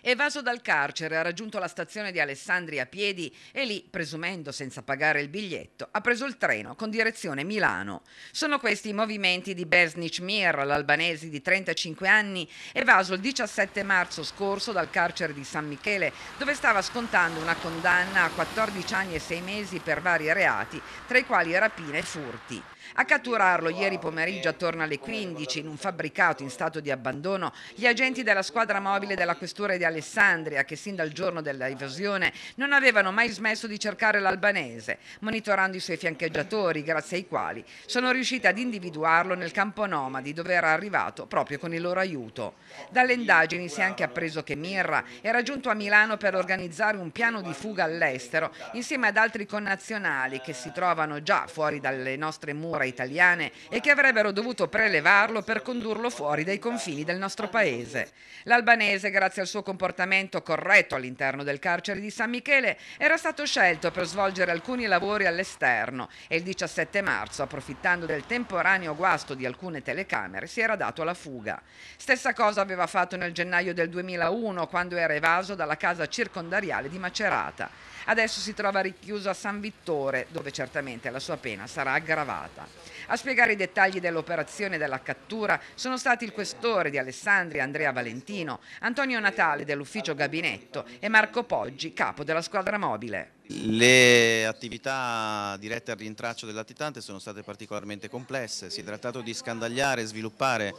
Evaso dal carcere, ha raggiunto la stazione di Alessandria a piedi e lì, presumendo senza pagare il biglietto, ha preso il treno con direzione Milano. Sono questi i movimenti di Besnic Mir, l'albanese di 35 anni, evaso il 17 marzo scorso dal carcere di San Michele, dove stava scontando una condanna a 14 anni e 6 mesi per vari reati, tra i quali rapine e furti. A catturarlo ieri pomeriggio attorno alle 15 in un fabbricato in stato di abbandono, gli agenti della squadra mobile della questura di Alessandria che sin dal giorno dell'evasione non avevano mai smesso di cercare l'albanese, monitorando i suoi fiancheggiatori grazie ai quali sono riusciti ad individuarlo nel campo nomadi dove era arrivato proprio con il loro aiuto. Dalle indagini si è anche appreso che Mirra era giunto a Milano per organizzare un piano di fuga all'estero insieme ad altri connazionali che si trovano già fuori dalle nostre mura italiane e che avrebbero dovuto prelevarlo per condurlo fuori dai confini del nostro paese. L'albanese, grazie al suo comportamento, comportamento corretto all'interno del carcere di San Michele, era stato scelto per svolgere alcuni lavori all'esterno e il 17 marzo, approfittando del temporaneo guasto di alcune telecamere, si era dato alla fuga. Stessa cosa aveva fatto nel gennaio del 2001 quando era evaso dalla casa circondariale di Macerata. Adesso si trova richiuso a San Vittore, dove certamente la sua pena sarà aggravata. A spiegare i dettagli dell'operazione della cattura sono stati il questore di Alessandria Andrea Valentino, Antonio Natale dell'ufficio gabinetto e Marco Poggi, capo della squadra mobile. Le attività dirette al rintraccio del latitante sono state particolarmente complesse, si è trattato di scandagliare e sviluppare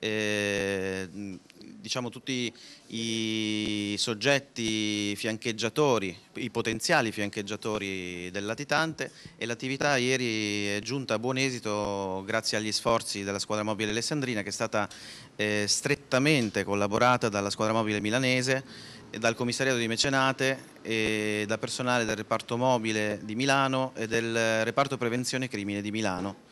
eh, diciamo, tutti i soggetti fiancheggiatori, i potenziali fiancheggiatori del latitante e l'attività ieri è giunta a buon esito grazie agli sforzi della squadra mobile alessandrina che è stata eh, strettamente collaborata dalla squadra mobile milanese dal commissariato di Mecenate e da personale del reparto mobile di Milano e del reparto prevenzione crimine di Milano.